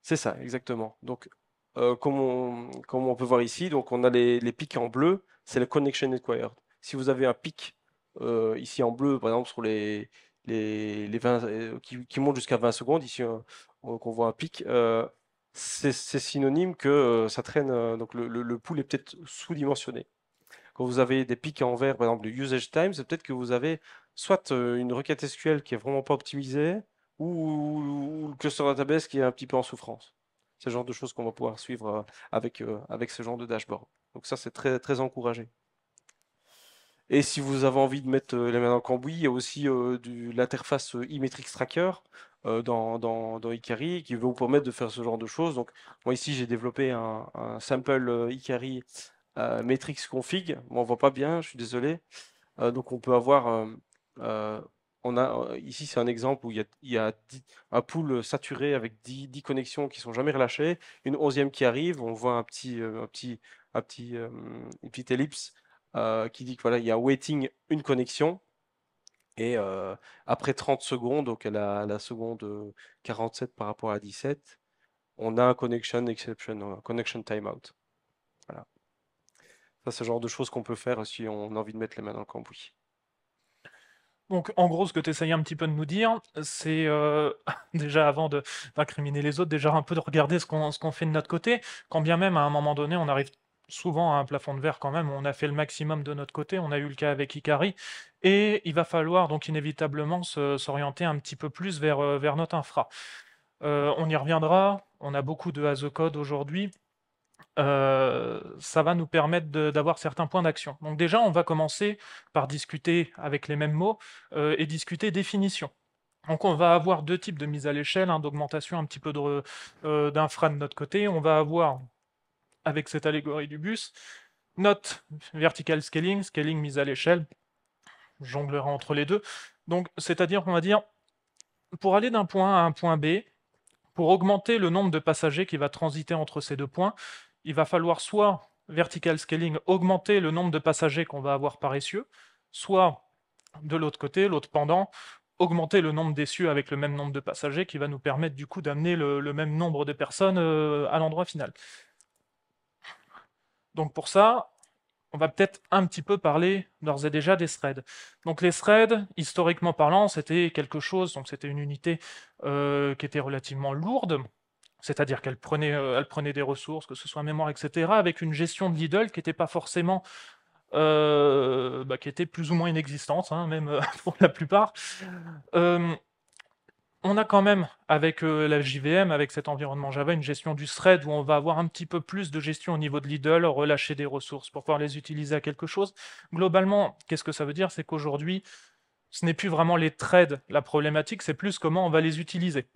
C'est ça, exactement. Donc, euh, comme, on, peut voir ici, donc on a les, pics en bleu, c'est le connection required. Si vous avez un pic euh, ici en bleu, par exemple, sur les, qui, monte jusqu'à 20 secondes, ici qu'on on voit un pic, c'est synonyme que euh, ça traîne. Euh, donc le, pool est peut-être sous-dimensionné. Quand vous avez des pics en vert, par exemple, du usage time, c'est peut-être que vous avez soit euh, une requête SQL qui est vraiment pas optimisée, ou, le cluster database qui est un petit peu en souffrance. C'est le genre de choses qu'on va pouvoir suivre avec, avec ce genre de dashboard. Donc ça, c'est très, très encouragé. Et si vous avez envie de mettre les mains dans le cambouis, il y a aussi l'interface e tracker euh, dans, dans, Ikari qui va vous permettre de faire ce genre de choses. Donc, moi ici, j'ai développé un, un sample euh, Ikari euh, matrix config. on ne voit pas bien, je suis désolé. donc, on peut avoir. on a, ici, c'est un exemple où il y a, y a un pool saturé avec 10, connexions qui ne sont jamais relâchées. Une onzième qui arrive, on voit un petit, un petit, un petit, une petite ellipse qui dit qu'il voilà, il y a waiting une connexion. Et après 30 secondes, donc à la, la, seconde 47 par rapport à 17, on a un connection exception, un connection timeout. Voilà. Ça, c'est le genre de choses qu'on peut faire si on a envie de mettre les mains dans le cambouis. Donc, en gros, ce que tu essayes un petit peu de nous dire, c'est [LAUGHS] déjà avant d'incriminer les autres, déjà un peu de regarder ce qu'on fait de notre côté, quand bien même à un moment donné, on arrive souvent à un plafond de verre quand même. On a fait le maximum de notre côté. On a eu le cas avec Ikari. Et il va falloir donc inévitablement s'orienter un petit peu plus vers, euh, vers notre infra. Euh, on y reviendra. On a beaucoup de as code aujourd'hui. Euh, ça va nous permettre d'avoir certains points d'action. Donc déjà, on va commencer par discuter avec les mêmes mots et discuter définition. Donc on va avoir deux types de mise à l'échelle, hein, d'augmentation un petit peu d'infra de, de, notre côté. On va avoir avec cette allégorie du bus. Note vertical scaling, scaling mise à l'échelle. jonglera entre les deux. Donc, c'est-à-dire qu'on va dire, pour aller d'un point A à un point B, pour augmenter le nombre de passagers qui va transiter entre ces deux points, il va falloir soit vertical scaling, augmenter le nombre de passagers qu'on va avoir par essieu, soit de l'autre côté, l'autre pendant, augmenter le nombre d'essieux avec le même nombre de passagers qui va nous permettre du coup d'amener le, même nombre de personnes euh, à l'endroit final. Donc pour ça, on va peut-être un petit peu parler d'ores et déjà des threads. Donc les threads, historiquement parlant, c'était quelque chose, donc c'était une unité euh, qui était relativement lourde, c'est-à-dire qu'elle prenait, euh, elle prenait des ressources, que ce soit mémoire, etc., avec une gestion de l'idle qui n'était pas forcément euh, bah, qui était plus ou moins inexistante, hein, même [LAUGHS] pour la plupart on a quand même, avec euh, la JVM, avec cet environnement Java, une gestion du thread où on va avoir un petit peu plus de gestion au niveau de Lidl, relâcher des ressources pour pouvoir les utiliser à quelque chose. Globalement, qu'est-ce que ça veut dire C'est qu'aujourd'hui, ce n'est plus vraiment les threads la problématique, c'est plus comment on va les utiliser.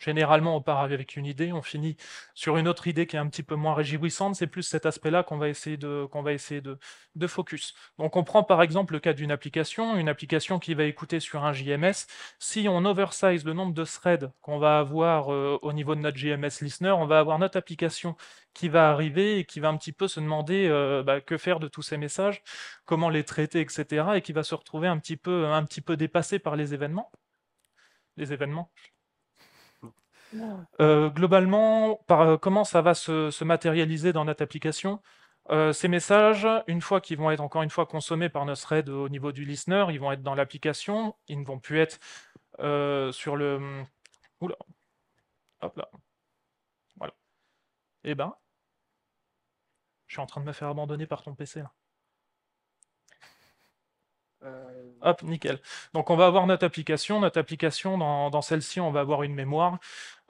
Généralement, on part avec une idée, on finit sur une autre idée qui est un petit peu moins réjouissante. C'est plus cet aspect-là qu'on va essayer, de, qu'on va essayer de, de focus. Donc, on prend par exemple le cas d'une application, une application qui va écouter sur un JMS. Si on oversize le nombre de threads qu'on va avoir euh, au niveau de notre JMS listener, on va avoir notre application qui va arriver et qui va un petit peu se demander euh, bah, que faire de tous ces messages, comment les traiter, etc. et qui va se retrouver un petit peu, un petit peu dépassé par les événements. Les événements. Euh, globalement, euh, comment ça va se, matérialiser dans notre application euh, Ces messages, une fois qu'ils vont être encore une fois consommés par notre thread au niveau du listener, ils vont être dans l'application, ils ne vont plus être sur le... Hmm, oula Hop là Voilà. Eh ben, je suis en train de me faire abandonner par ton PC là. Euh, Hop, nickel. Donc on va avoir notre application. Notre application, dans, celle-ci, on va avoir une mémoire,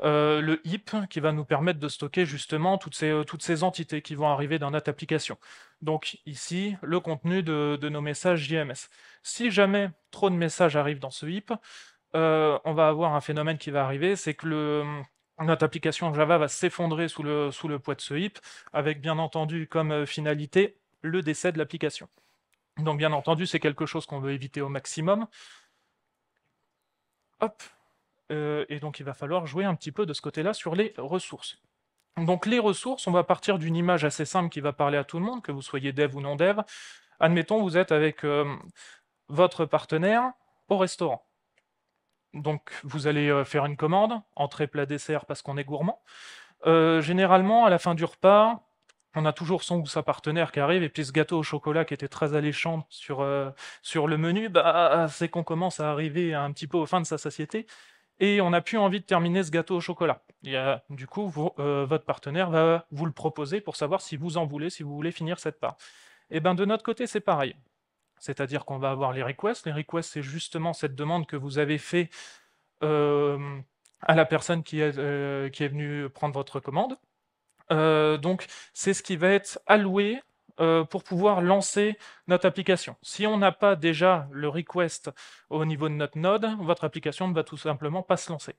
euh, le heap, qui va nous permettre de stocker justement euh, toutes ces, entités qui vont arriver dans notre application. Donc ici, le contenu de, nos messages JMS. Si jamais trop de messages arrivent dans ce hip, on va avoir un phénomène qui va arriver, c'est que hum, notre application Java va s'effondrer sous le, sous le poids de ce hip, avec bien entendu comme finalité le décès de l'application. Donc bien entendu, c'est quelque chose qu'on veut éviter au maximum. Hop. Euh, et donc il va falloir jouer un petit peu de ce côté-là sur les ressources. Donc les ressources, on va partir d'une image assez simple qui va parler à tout le monde, que vous soyez dev ou non dev. Admettons, vous êtes avec euh, votre partenaire au restaurant. Donc vous allez euh, faire une commande, entrée, plat, dessert, parce qu'on est gourmand. généralement, à la fin du repas, on a toujours son ou sa partenaire qui arrive, et puis ce gâteau au chocolat qui était très alléchant sur, euh, sur le menu, bah, ah, ah, ah, c'est qu'on commence à arriver un petit peu aux fins de sa satiété, et on n'a plus envie de terminer ce gâteau au chocolat. du coup, euh, votre partenaire va vous le proposer pour savoir si vous en voulez, si vous voulez finir cette part. Et ben de notre côté, c'est pareil. C'est-à-dire qu'on va avoir les requests. Les requests, c'est justement cette demande que vous avez faite euh, à la personne qui est, qui est venue prendre votre commande. Euh, donc, c'est ce qui va être alloué euh, pour pouvoir lancer notre application. Si on n'a pas déjà le request au niveau de notre node, votre application ne va tout simplement pas se lancer.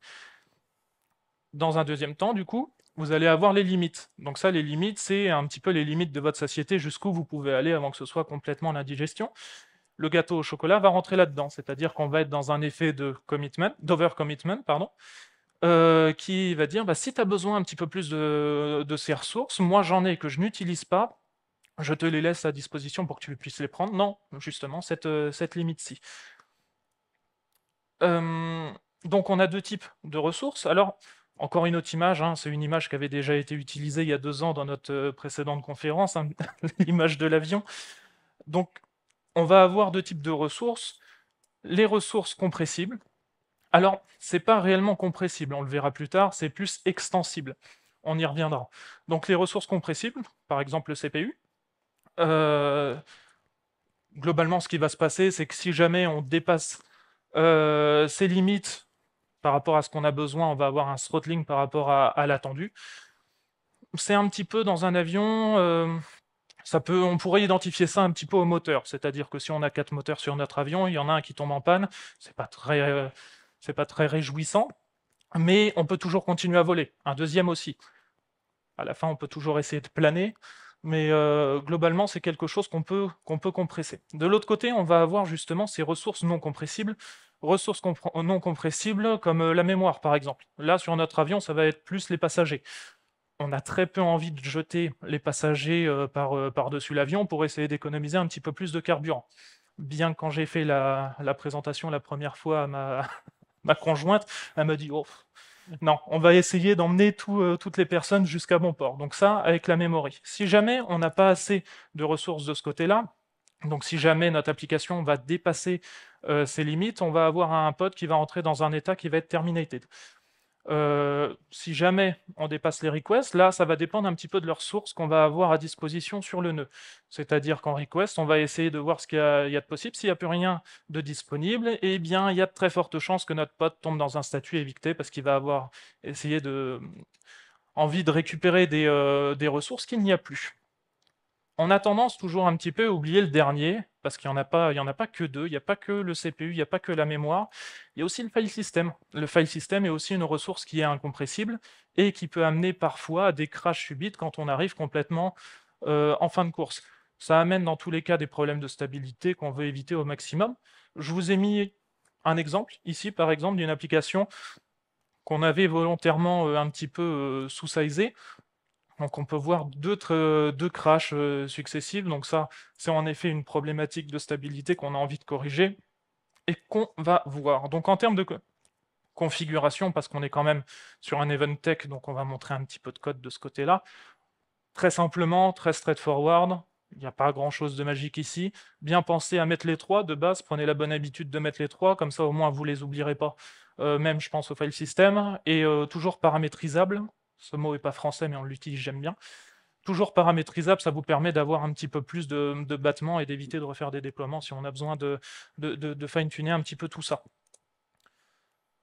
Dans un deuxième temps, du coup, vous allez avoir les limites. Donc ça, les limites, c'est un petit peu les limites de votre société, jusqu'où vous pouvez aller avant que ce soit complètement l'indigestion. Le gâteau au chocolat va rentrer là-dedans, c'est-à-dire qu'on va être dans un effet de commitment, d'overcommitment, pardon, euh, qui va dire bah, si tu as besoin un petit peu plus de, ces ressources, moi j'en ai que je n'utilise pas, je te les laisse à disposition pour que tu puisses les prendre. Non, justement, cette, euh, limite-ci. Euh, donc on a deux types de ressources. Alors, encore une autre image, hein, c'est une image qui avait déjà été utilisée il y a deux ans dans notre précédente conférence, hein, [LAUGHS] l'image de l'avion. Donc on va avoir deux types de ressources. Les ressources compressibles, alors, c'est pas réellement compressible, on le verra plus tard, c'est plus extensible. On y reviendra. Donc, les ressources compressibles, par exemple le CPU, euh, globalement, ce qui va se passer, c'est que si jamais on dépasse euh, ses limites par rapport à ce qu'on a besoin, on va avoir un throttling par rapport à, l'attendu. C'est un petit peu dans un avion, euh, ça peut, on pourrait identifier ça un petit peu au moteur, c'est-à-dire que si on a quatre moteurs sur notre avion, il y en a un qui tombe en panne, c'est pas très, c'est pas très réjouissant, mais on peut toujours continuer à voler. Un deuxième aussi. À la fin, on peut toujours essayer de planer, mais euh, globalement, c'est quelque chose qu'on peut, qu'on peut compresser. De l'autre côté, on va avoir justement ces ressources non compressibles, ressources non compressibles comme euh, la mémoire, par exemple. Là, sur notre avion, ça va être plus les passagers. On a très peu envie de jeter les passagers euh, par, par-dessus l'avion pour essayer d'économiser un petit peu plus de carburant bien que quand j'ai fait la, la, présentation la première fois à ma, ma conjointe, elle me dit, oh, non, on va essayer d'emmener euh, toutes les personnes jusqu'à bon port. Donc ça, avec la mémoire. Si jamais on n'a pas assez de ressources de ce côté-là, donc si jamais notre application va dépasser euh, ses limites, on va avoir un pod qui va entrer dans un état qui va être terminated. Euh, si jamais on dépasse les requests, là, ça va dépendre un petit peu de leurs sources qu'on va avoir à disposition sur le nœud. C'est-à-dire qu'en request, on va essayer de voir ce qu'il y, a de possible. S'il n'y a plus rien de disponible, eh bien, il y a de très fortes chances que notre pote tombe dans un statut évicté parce qu'il va avoir essayé de envie de récupérer des euh, ressources qu'il n'y a plus on a tendance toujours un petit peu à oublier le dernier, parce qu'il n'y en, a pas, il en a pas que deux, il n'y a pas que le CPU, il n'y a pas que la mémoire, il y a aussi le file system. Le file system est aussi une ressource qui est incompressible et qui peut amener parfois à des crashs subites quand on arrive complètement euh, en fin de course. Ça amène dans tous les cas des problèmes de stabilité qu'on veut éviter au maximum. Je vous ai mis un exemple ici, par exemple, d'une application qu'on avait volontairement euh, un petit peu euh, sous-sizée donc on peut voir deux, deux crashs euh, successifs. Donc ça, c'est en effet une problématique de stabilité qu'on a envie de corriger et qu'on va voir. Donc en termes de configuration, parce qu'on est quand même sur un event tech, donc on va montrer un petit peu de code de ce côté-là. Très simplement, très straightforward, il n'y a pas grand-chose de magique ici. Bien penser à mettre les trois de base, prenez la bonne habitude de mettre les trois, comme ça au moins vous les oublierez pas. Euh, même je pense au file system, et euh, toujours paramétrisable, ce mot n'est pas français, mais on l'utilise, j'aime bien. Toujours paramétrisable, ça vous permet d'avoir un petit peu plus de, battements et d'éviter de refaire des déploiements si on a besoin de, de, fine-tuner un petit peu tout ça.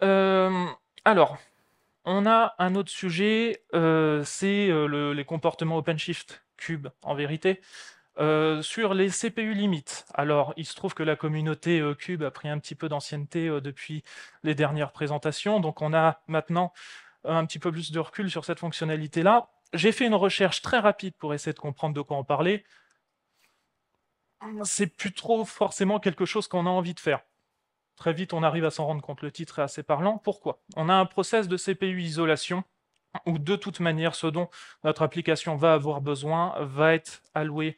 Euh, alors, on a un autre sujet, euh, c'est euh, les comportements OpenShift Cube, en vérité. sur les CPU limites. Alors, il se trouve que la communauté Cube a pris un petit peu d'ancienneté depuis les dernières présentations. Donc, on a maintenant un petit peu plus de recul sur cette fonctionnalité-là. J'ai fait une recherche très rapide pour essayer de comprendre de quoi on parlait. C'est plus trop forcément quelque chose qu'on a envie de faire. Très vite, on arrive à s'en rendre compte. Le titre est assez parlant. Pourquoi On a un process de CPU isolation où de toute manière, ce dont notre application va avoir besoin va être alloué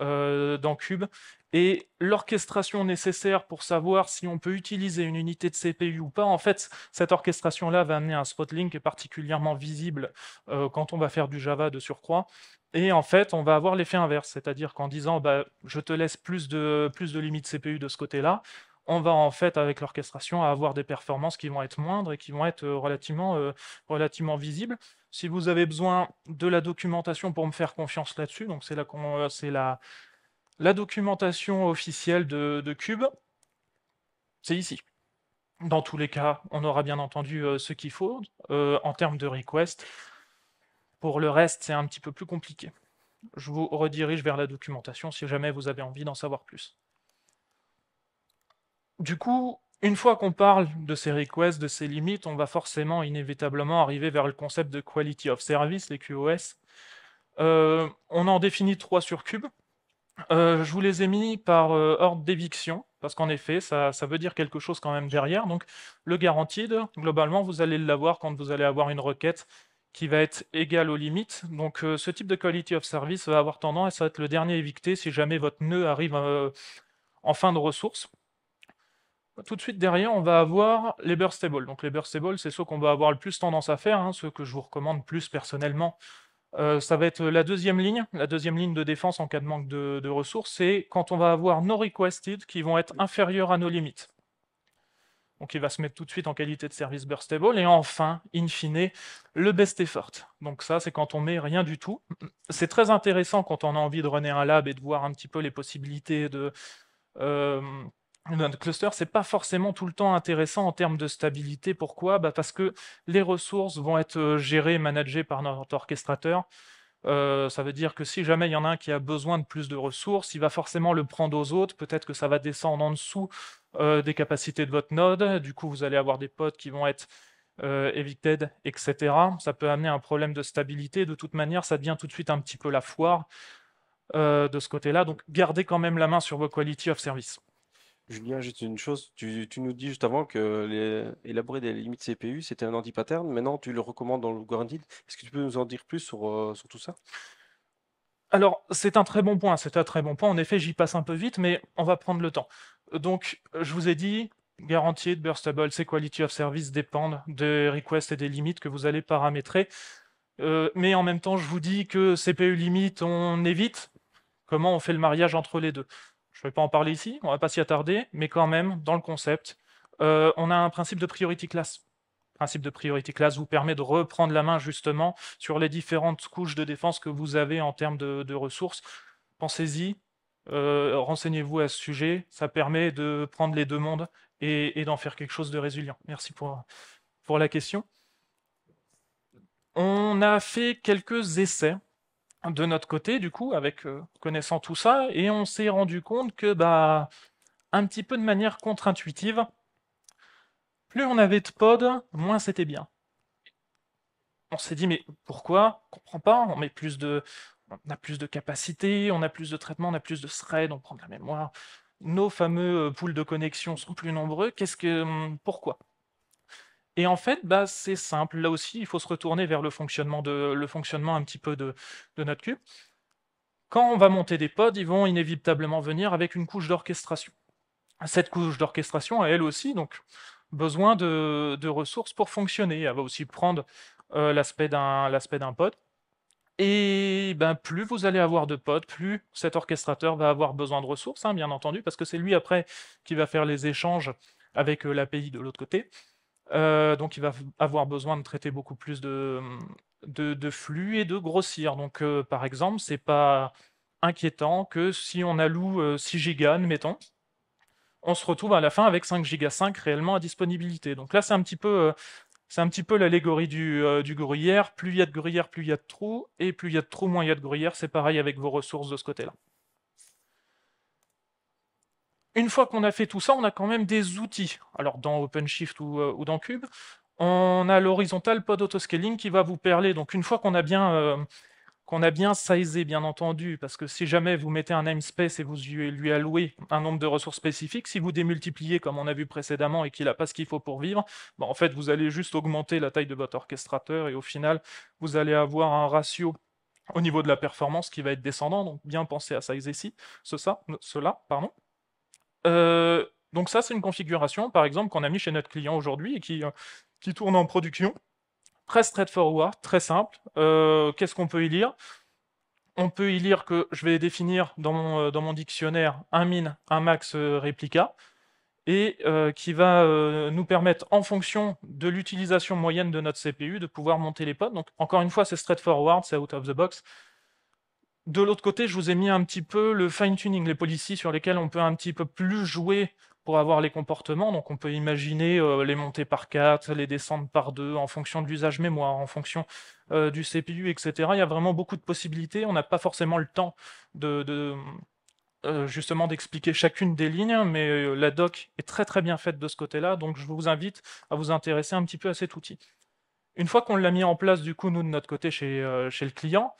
euh, dans Cube et l'orchestration nécessaire pour savoir si on peut utiliser une unité de CPU ou pas. En fait, cette orchestration-là va amener un spot link particulièrement visible euh, quand on va faire du Java de surcroît. Et en fait, on va avoir l'effet inverse, c'est-à-dire qu'en disant bah, je te laisse plus de, plus de limites CPU de ce côté-là, on va en fait, avec l'orchestration, avoir des performances qui vont être moindres et qui vont être euh, relativement, euh, relativement visibles. Si vous avez besoin de la documentation pour me faire confiance là-dessus, donc c'est là c'est la la documentation officielle de, Cube, c'est ici. Dans tous les cas, on aura bien entendu euh, ce qu'il faut euh, en termes de request. Pour le reste, c'est un petit peu plus compliqué. Je vous redirige vers la documentation si jamais vous avez envie d'en savoir plus. Du coup, une fois qu'on parle de ces requests, de ces limites, on va forcément inévitablement arriver vers le concept de quality of service, les QoS. Euh, on en définit trois sur Cube. Euh, je vous les ai mis par euh, ordre d'éviction, parce qu'en effet, ça, veut dire quelque chose quand même derrière. Donc, le guaranteed, globalement, vous allez l'avoir quand vous allez avoir une requête qui va être égale aux limites. Donc, euh, ce type de quality of service va avoir tendance à être le dernier évicté si jamais votre nœud arrive en fin de ressource. Tout de suite derrière, on va avoir les burstables. Donc, les burstables, c'est ceux qu'on va avoir le plus tendance à faire, ce hein, ceux que je vous recommande plus personnellement euh, ça va être la deuxième ligne, la deuxième ligne de défense en cas de manque de, ressources, c'est quand on va avoir nos requested qui vont être inférieurs à nos limites. Donc il va se mettre tout de suite en qualité de service burstable. Et enfin, in fine, le best effort. Donc ça, c'est quand on met rien du tout. C'est très intéressant quand on a envie de runner un lab et de voir un petit peu les possibilités de... Euh, notre cluster, ce n'est pas forcément tout le temps intéressant en termes de stabilité. Pourquoi bah, Parce que les ressources vont être euh, gérées managées par notre orchestrateur. Euh, ça veut dire que si jamais il y en a un qui a besoin de plus de ressources, il va forcément le prendre aux autres. Peut-être que ça va descendre en dessous euh, des capacités de votre node. Du coup, vous allez avoir des pods qui vont être evicted, etc. Ça peut amener un problème de stabilité. De toute manière, ça devient tout de suite un petit peu la foire de ce côté-là. Donc, gardez quand même la main sur vos quality of service. Julien, juste une chose, tu, nous dis juste avant que élaborer des limites CPU, c'était un anti-pattern. Maintenant, tu le recommandes dans le deal. Est-ce que tu peux nous en dire plus sur, euh, tout ça Alors, c'est un très bon point. C'est un très bon point. En effet, j'y passe un peu vite, mais on va prendre le temps. Donc, je vous ai dit, de Burstable, ces quality of service dépendent des requests et des limites que vous allez paramétrer. Euh, mais en même temps, je vous dis que CPU limite, on évite. Comment on fait le mariage entre les deux je ne vais pas en parler ici, on ne va pas s'y attarder, mais quand même, dans le concept, euh, on a un principe de priority class. Le principe de priority class vous permet de reprendre la main justement sur les différentes couches de défense que vous avez en termes de, ressources. Pensez-y, euh, renseignez-vous à ce sujet, ça permet de prendre les deux mondes et, d'en faire quelque chose de résilient. Merci pour la question. On a fait quelques essais de notre côté, du coup, avec euh, connaissant tout ça, et on s'est rendu compte que, bah, un petit peu de manière contre-intuitive, plus on avait de pods, moins c'était bien. On s'est dit, mais pourquoi On comprend pas, on met plus de. On a plus de capacité, on a plus de traitement, on a plus de threads, on prend de la mémoire. Nos fameux euh, poules de connexion sont plus nombreux. Qu'est-ce que. Hmm, pourquoi et en fait, bah, c'est simple. Là aussi, il faut se retourner vers le fonctionnement, le fonctionnement un petit peu de, notre cube. Quand on va monter des pods, ils vont inévitablement venir avec une couche d'orchestration. Cette couche d'orchestration a elle aussi donc besoin de, ressources pour fonctionner. Elle va aussi prendre euh, l'aspect d'un pod. Et ben, plus vous allez avoir de pods, plus cet orchestrateur va avoir besoin de ressources, hein, bien entendu, parce que c'est lui après qui va faire les échanges avec euh, l'API de l'autre côté. Euh, donc il va avoir besoin de traiter beaucoup plus de, flux et de grossir. Donc euh, par exemple, c'est pas inquiétant que si on alloue 6 euh, gigas, mettons, on se retrouve à la fin avec 5 gigas 5 réellement à disponibilité. Donc là, c'est un petit peu c'est un petit peu l'allégorie du, du gruyère. Plus il y a de gruyère, plus il y a de trous. Et plus il y a de trous, moins il y a de gruyère. C'est pareil avec vos ressources de ce côté-là une fois qu'on a fait tout ça, on a quand même des outils. Alors dans OpenShift euh, ou, dans Cube, on a l'horizontal pod autoscaling qui va vous perler. Donc une fois qu'on a bien euh, qu'on a bien sizé, bien entendu, parce que si jamais vous mettez un namespace et vous lui allouez un nombre de ressources spécifiques, si vous démultipliez comme on a vu précédemment et qu'il n'a pas ce qu'il faut pour vivre, bah, en fait vous allez juste augmenter la taille de votre orchestrateur et au final vous allez avoir un ratio au niveau de la performance qui va être descendant. Donc bien penser à size ici, ce, ça, cela, pardon donc ça, c'est une configuration, par exemple, qu'on a mis chez notre client aujourd'hui et qui, euh, qui tourne en production. Très straightforward, très simple. Qu'est-ce qu'on peut y lire On peut y lire que je vais définir dans mon, euh, dans mon dictionnaire un min, un max euh, réplica, et qui va nous permettre, en fonction de l'utilisation moyenne de notre CPU, de pouvoir monter les pods. Donc, encore une fois, c'est straightforward, c'est out of the box de l'autre côté, je vous ai mis un petit peu le fine-tuning, les policies sur lesquelles on peut un petit peu plus jouer pour avoir les comportements. Donc on peut imaginer euh, les montées par 4, les descendre par 2, en fonction de l'usage mémoire, en fonction euh, du CPU, etc. Il y a vraiment beaucoup de possibilités. On n'a pas forcément le temps de, euh, justement d'expliquer chacune des lignes, mais la doc est très très bien faite de ce côté-là, donc je vous invite à vous intéresser un petit peu à cet outil. Une fois qu'on l'a mis en place du coup, nous de notre côté chez, chez le client,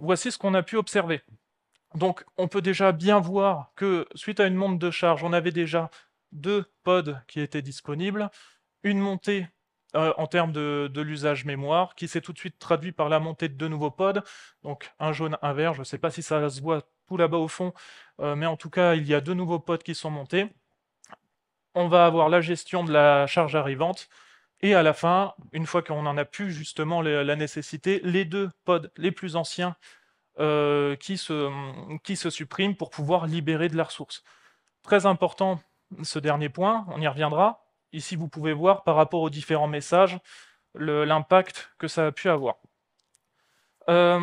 voici ce qu'on a pu observer. Donc, on peut déjà bien voir que, suite à une monte de charge, on avait déjà deux pods qui étaient disponibles, une montée euh, en termes de, l'usage mémoire, qui s'est tout de suite traduit par la montée de deux nouveaux pods, donc un jaune, un vert, je ne sais pas si ça se voit tout là-bas au fond, euh, mais en tout cas, il y a deux nouveaux pods qui sont montés. On va avoir la gestion de la charge arrivante, et à la fin, une fois qu'on en a plus justement la nécessité, les deux pods les plus anciens euh, qui, se, qui suppriment pour pouvoir libérer de la ressource. Très important ce dernier point, on y reviendra. Ici, vous pouvez voir par rapport aux différents messages l'impact que ça a pu avoir. Euh,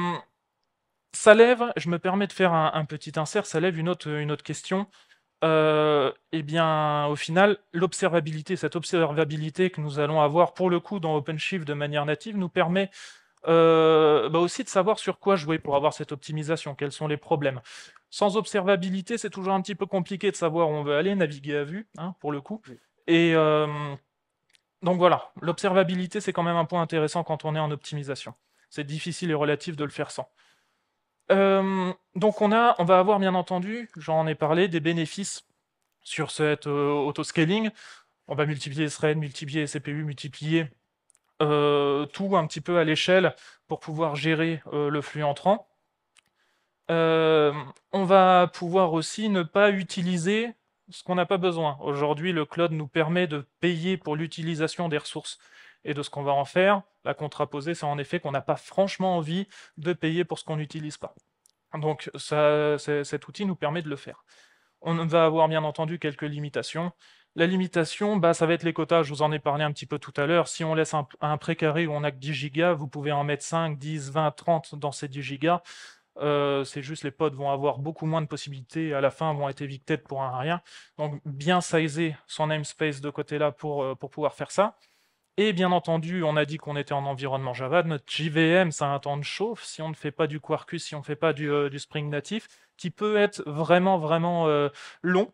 ça lève, je me permets de faire un, petit insert, ça lève une autre question euh, eh bien, au final, l'observabilité, cette observabilité que nous allons avoir pour le coup dans OpenShift de manière native, nous permet euh, bah aussi de savoir sur quoi jouer pour avoir cette optimisation, quels sont les problèmes. Sans observabilité, c'est toujours un petit peu compliqué de savoir où on veut aller, naviguer à vue, hein, pour le coup. Et euh, donc voilà, l'observabilité, c'est quand même un point intéressant quand on est en optimisation. C'est difficile et relatif de le faire sans donc on, a, on va avoir bien entendu, j'en ai parlé, des bénéfices sur cet euh, autoscaling. On va multiplier thread, multiplier CPU, multiplier euh, tout un petit peu à l'échelle pour pouvoir gérer euh, le flux entrant. on va pouvoir aussi ne pas utiliser ce qu'on n'a pas besoin. Aujourd'hui, le cloud nous permet de payer pour l'utilisation des ressources et de ce qu'on va en faire, la contraposée, c'est en effet qu'on n'a pas franchement envie de payer pour ce qu'on n'utilise pas. Donc cet outil nous permet de le faire. On va avoir bien entendu quelques limitations. La limitation, bah, ça va être les quotas, je vous en ai parlé un petit peu tout à l'heure. Si on laisse un, précaré où on n'a que 10 gigas, vous pouvez en mettre 5, 10, 20, 30 dans ces 10 gigas. Euh, c'est juste les pods vont avoir beaucoup moins de possibilités, à la fin vont être évictés pour un rien. Donc bien sizer son namespace de côté là pour, euh, pour pouvoir faire ça. Et bien entendu, on a dit qu'on était en environnement Java. Notre JVM, ça a un temps de chauffe. Si on ne fait pas du Quarkus, si on ne fait pas du, euh, Spring natif, qui peut être vraiment, vraiment euh, long.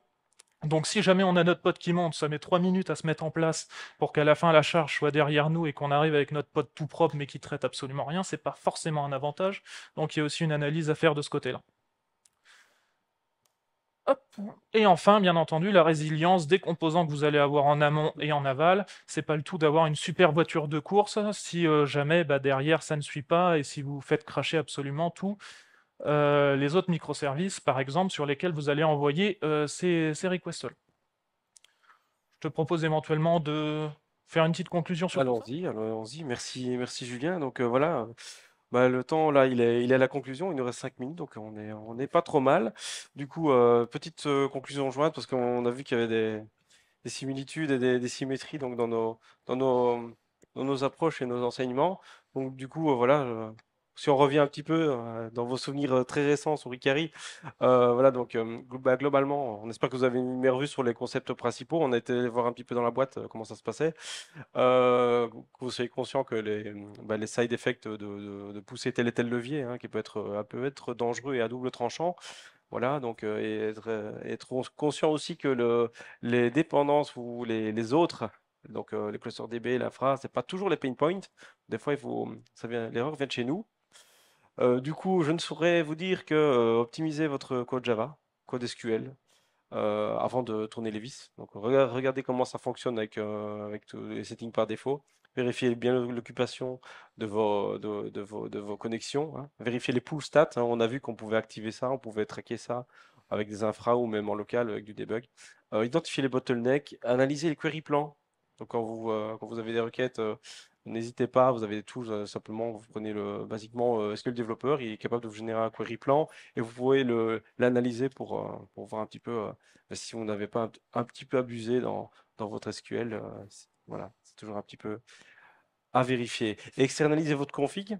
Donc si jamais on a notre pote qui monte, ça met trois minutes à se mettre en place pour qu'à la fin la charge soit derrière nous et qu'on arrive avec notre pote tout propre mais qui traite absolument rien, c'est pas forcément un avantage. Donc il y a aussi une analyse à faire de ce côté-là. Et enfin, bien entendu, la résilience des composants que vous allez avoir en amont et en aval. C'est pas le tout d'avoir une super voiture de course si euh, jamais bah, derrière ça ne suit pas et si vous faites cracher absolument tout. Euh, les autres microservices, par exemple, sur lesquels vous allez envoyer euh, ces, requests. Je te propose éventuellement de faire une petite conclusion sur allons-y, Allons-y, merci, merci Julien. Donc voilà, bah, le temps, là, il est, il est à la conclusion. Il nous reste cinq minutes, donc on n'est on est pas trop mal. Du coup, euh, petite euh, conclusion jointe, parce qu'on a vu qu'il y avait des, similitudes et des, symétries donc, dans, nos, nos, approches et nos enseignements. Donc, du coup, euh, voilà, si on revient un petit peu euh, dans vos souvenirs euh, très récents sur Ricari, euh, voilà, donc bah, globalement, on espère que vous avez une meilleure vue sur les concepts principaux. On a été voir un petit peu dans la boîte comment ça se passait. que vous soyez conscient que les, mm, bah, side effects de, pousser tel et tel levier, hein, qui peut être, peu être dangereux et à double tranchant, voilà, donc et être, conscient aussi que le, les dépendances ou les, autres, donc les clusters DB, la phrase, c'est pas toujours les pain points. Des fois, il mm, l'erreur vient de chez nous. Euh, du coup, je ne saurais vous dire que euh, optimiser votre code Java, code SQL, euh, avant de tourner les vis. Donc, regardez comment ça fonctionne avec, avec tous les settings par défaut. Vérifiez bien l'occupation de vos, de, vos, connexions. Hein. Vérifiez les pool stats. Hein. On a vu qu'on pouvait activer ça, on pouvait traquer ça avec des infra ou même en local avec du debug. identifiez les bottlenecks. Analysez les query plans. Donc, quand quand vous avez des requêtes N'hésitez pas, vous avez tout euh, simplement vous prenez le basiquement euh, SQL développeur, il est capable de vous générer un query plan et vous pouvez l'analyser euh, pour, voir un petit peu si vous n'avez pas un, petit peu abusé dans, votre SQL. voilà, c'est toujours un petit peu à vérifier. Externalisez votre config,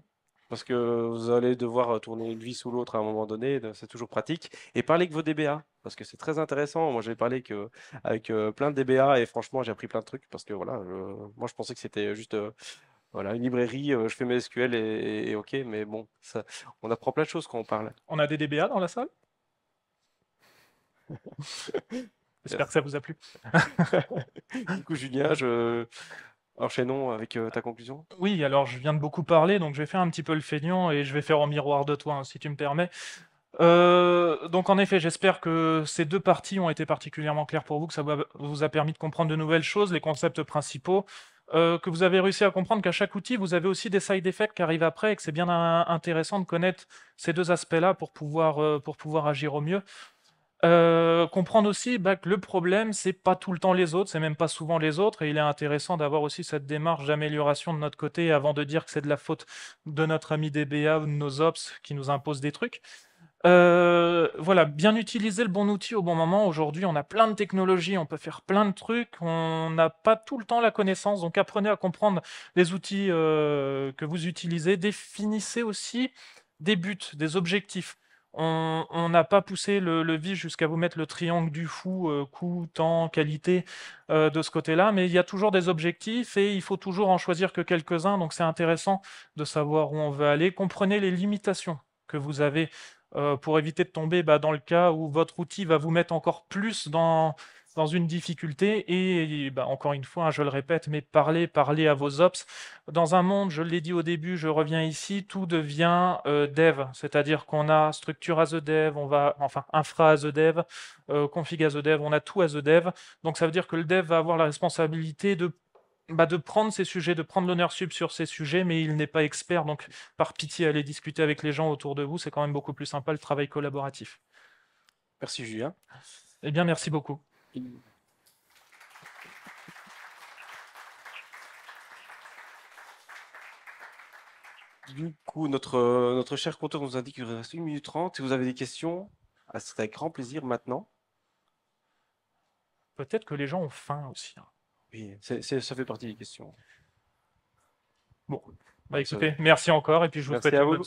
parce que vous allez devoir euh, tourner une vis sous l'autre à un moment donné, euh, c'est toujours pratique. Et parlez avec vos DBA, parce que c'est très intéressant. Moi, j'ai parlé que, avec euh, plein de DBA et franchement, j'ai appris plein de trucs parce que voilà, moi, je pensais que c'était juste voilà, une librairie, je fais mes SQL et, ok, mais bon, ça, on apprend plein de choses quand on parle. On a des DBA dans la salle [LAUGHS] J'espère que ça vous a plu. du coup, Julien, je, Enchaînons avec euh, ta conclusion. Oui, alors je viens de beaucoup parler, donc je vais faire un petit peu le feignant et je vais faire au miroir de toi, hein, si tu me permets. Euh, donc en effet, j'espère que ces deux parties ont été particulièrement claires pour vous, que ça vous a permis de comprendre de nouvelles choses, les concepts principaux, euh, que vous avez réussi à comprendre qu'à chaque outil, vous avez aussi des side effects qui arrivent après et que c'est bien intéressant de connaître ces deux aspects-là pour pour pouvoir agir au mieux. Euh, comprendre aussi bah, que le problème, c'est pas tout le temps les autres, c'est même pas souvent les autres, et il est intéressant d'avoir aussi cette démarche d'amélioration de notre côté avant de dire que c'est de la faute de notre ami DBA ou de nos ops qui nous imposent des trucs. Euh, voilà, bien utiliser le bon outil au bon moment. Aujourd'hui, on a plein de technologies, on peut faire plein de trucs, on n'a pas tout le temps la connaissance. Donc, apprenez à comprendre les outils euh, que vous utilisez. Définissez aussi des buts, des objectifs. On n'a pas poussé le, vif jusqu'à vous mettre le triangle du fou, euh, coût, temps, qualité, euh, de ce côté-là, mais il y a toujours des objectifs et il faut toujours en choisir que quelques-uns, donc c'est intéressant de savoir où on veut aller. Comprenez les limitations que vous avez euh, pour éviter de tomber bah, dans le cas où votre outil va vous mettre encore plus dans dans une difficulté. Et, bah, encore une fois, hein, je le répète, mais parlez, parlez à vos ops. Dans un monde, je l'ai dit au début, je reviens ici, tout devient euh, dev, c'est-à-dire qu'on a structure à The dev, on va, enfin, infra à The dev, euh, config à The dev, on a tout à The dev. Donc ça veut dire que le dev va avoir la responsabilité de bah, de prendre ces sujets, de prendre l'honneur sub sur ces sujets, mais il n'est pas expert. Donc, par pitié, allez discuter avec les gens autour de vous. C'est quand même beaucoup plus sympa le travail collaboratif. Merci, Julien. Eh bien, merci beaucoup. Du coup, notre, notre cher compteur nous indique qu'il reste 1 minute 30. Si vous avez des questions, À ah, avec grand plaisir maintenant. Peut-être que les gens ont faim aussi. Hein. Oui, ça fait partie des questions. Bon, bah, merci encore. Et puis je vous souhaite une vous.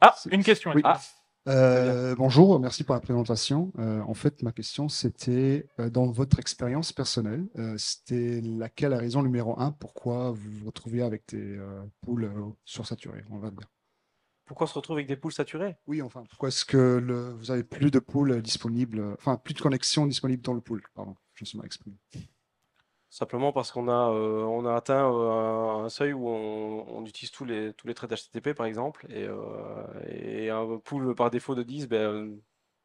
Ah, une question. Oui. Ah. Euh, bonjour, merci pour la présentation. Euh, en fait, ma question, c'était euh, dans votre expérience personnelle, c'était laquelle la raison numéro un pourquoi vous vous retrouvez avec des poules sursaturées, on va dire. Pourquoi on se retrouve avec des poules saturées Oui, enfin, pourquoi est-ce que vous avez plus de poules disponibles, enfin, plus de connexions disponibles dans le pool Pardon, je suis pas exprimé simplement parce qu'on a, on a atteint un, seuil où on, utilise tous les, tous les traits d'HTTP, par exemple, et, et, un pool par défaut de 10, ben,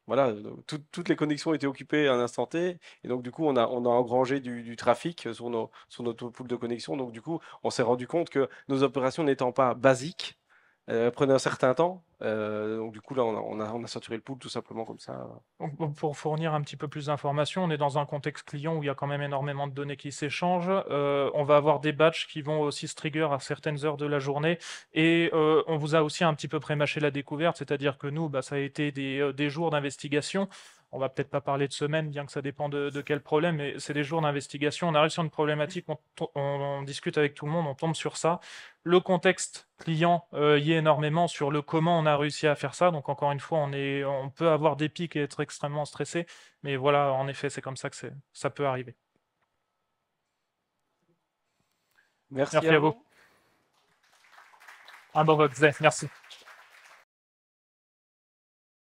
voilà, toutes les connexions étaient occupées à un instant T, et donc du coup on a, engrangé du, trafic sur, sur notre pool de connexion, donc du coup on s'est rendu compte que nos opérations n'étant pas basiques, euh, prenez prenait un certain temps. Euh, donc du coup, là, on a, saturé le pool tout simplement comme ça. pour fournir un petit peu plus d'informations, on est dans un contexte client où il y a quand même énormément de données qui s'échangent. Euh, on va avoir des batchs qui vont aussi se trigger à certaines heures de la journée. Et on vous a aussi un petit peu prémâché la découverte, c'est-à-dire que nous, bah, ça a été des jours d'investigation on va peut-être pas parler de semaine, bien que ça dépend de, quel problème, mais c'est des jours d'investigation. On arrive sur une problématique, on, discute avec tout le monde, on tombe sur ça. Le contexte client euh, y est énormément sur le comment on a réussi à faire ça. Donc encore une fois, on, peut avoir des pics et être extrêmement stressé, mais voilà, en effet, c'est comme ça que ça peut arriver. Merci, Merci à, vous. Un ah, bon bah, merci.